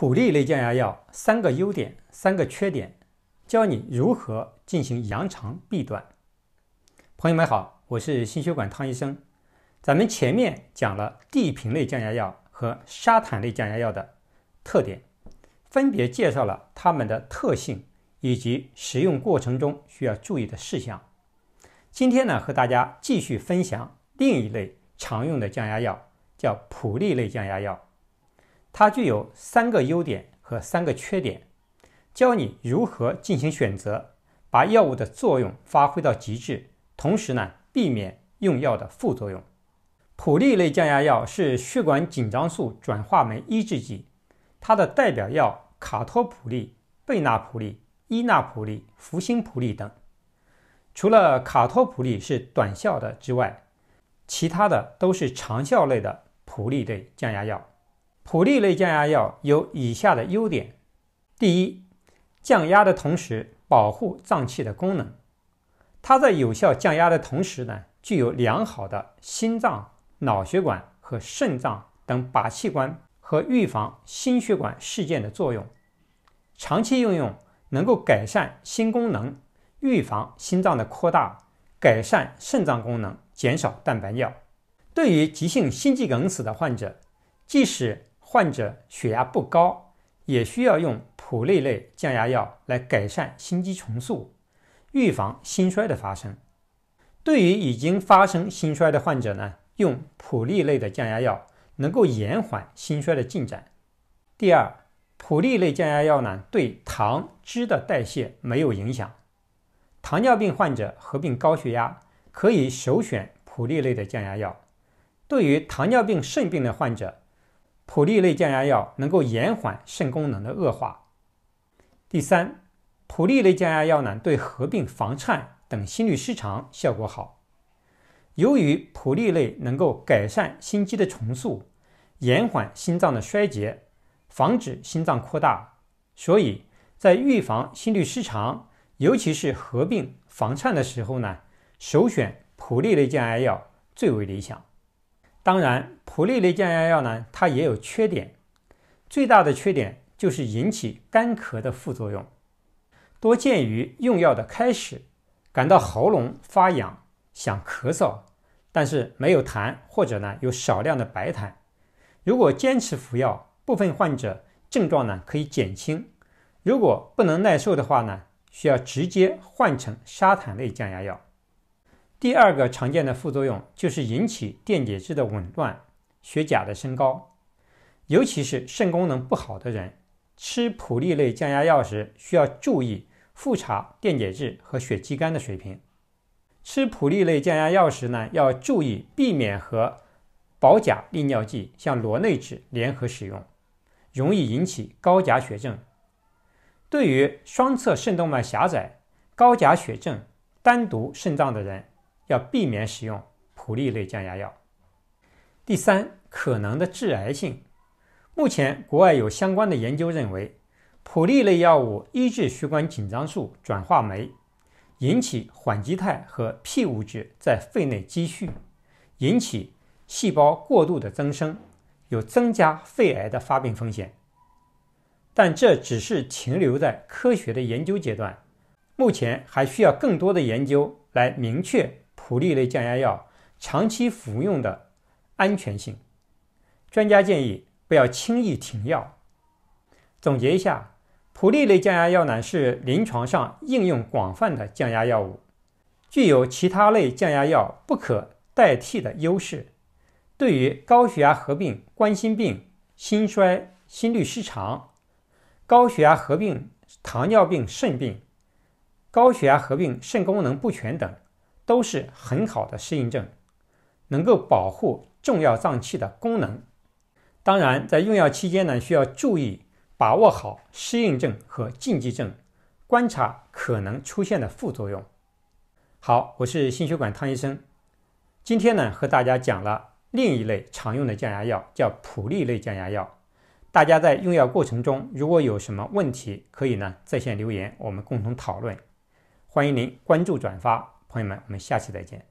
普利类降压药三个优点、三个缺点，教你如何进行扬长避短。朋友们好，我是心血管汤医生。咱们前面讲了地平类降压药和沙坦类降压药的特点，分别介绍了它们的特性以及使用过程中需要注意的事项。今天呢，和大家继续分享另一类常用的降压药，叫普利类降压药。它具有三个优点和三个缺点，教你如何进行选择，把药物的作用发挥到极致，同时呢，避免用药的副作用。普利类降压药是血管紧张素转化酶抑制剂，它的代表药卡托普利、贝纳普利、依那普利、福星普利等。除了卡托普利是短效的之外，其他的都是长效类的普利类降压药。普利类降压药有以下的优点：第一，降压的同时保护脏器的功能；它在有效降压的同时呢，具有良好的心脏、脑血管和肾脏等靶器官和预防心血管事件的作用。长期应用能够改善心功能，预防心脏的扩大，改善肾脏功能，减少蛋白尿。对于急性心肌梗死的患者，即使患者血压不高，也需要用普利类降压药来改善心肌重塑，预防心衰的发生。对于已经发生心衰的患者呢，用普利类的降压药能够延缓心衰的进展。第二，普利类降压药呢对糖脂的代谢没有影响。糖尿病患者合并高血压，可以首选普利类的降压药。对于糖尿病肾病的患者。普利类降压药能够延缓肾功能的恶化。第三，普利类降压药呢对合并房颤等心律失常效果好。由于普利类能够改善心肌的重塑，延缓心脏的衰竭，防止心脏扩大，所以在预防心律失常，尤其是合并房颤的时候呢，首选普利类降压药最为理想。当然，普利类降压药呢，它也有缺点，最大的缺点就是引起干咳的副作用，多见于用药的开始，感到喉咙发痒，想咳嗽，但是没有痰或者呢有少量的白痰。如果坚持服药，部分患者症状呢可以减轻。如果不能耐受的话呢，需要直接换成沙坦类降压药。第二个常见的副作用就是引起电解质的紊乱，血钾的升高，尤其是肾功能不好的人，吃普利类降压药时需要注意复查电解质和血肌酐的水平。吃普利类降压药时呢，要注意避免和保钾利尿剂像螺内酯联合使用，容易引起高钾血症。对于双侧肾动脉狭窄、高钾血症、单独肾脏的人，要避免使用普利类降压药。第三，可能的致癌性。目前国外有相关的研究认为，普利类药物抑制血管紧张素转化酶，引起缓激肽和 P 物质在肺内积蓄，引起细胞过度的增生，有增加肺癌的发病风险。但这只是停留在科学的研究阶段，目前还需要更多的研究来明确。普利类降压药长期服用的安全性，专家建议不要轻易停药。总结一下，普利类降压药呢是临床上应用广泛的降压药物，具有其他类降压药不可代替的优势。对于高血压合并冠心病、心衰、心律失常，高血压合并糖尿病肾病，高血压合并肾功能不全等。都是很好的适应症，能够保护重要脏器的功能。当然，在用药期间呢，需要注意把握好适应症和禁忌症，观察可能出现的副作用。好，我是心血管汤医生。今天呢，和大家讲了另一类常用的降压药，叫普利类降压药。大家在用药过程中，如果有什么问题，可以呢在线留言，我们共同讨论。欢迎您关注、转发。朋友们，我们下期再见。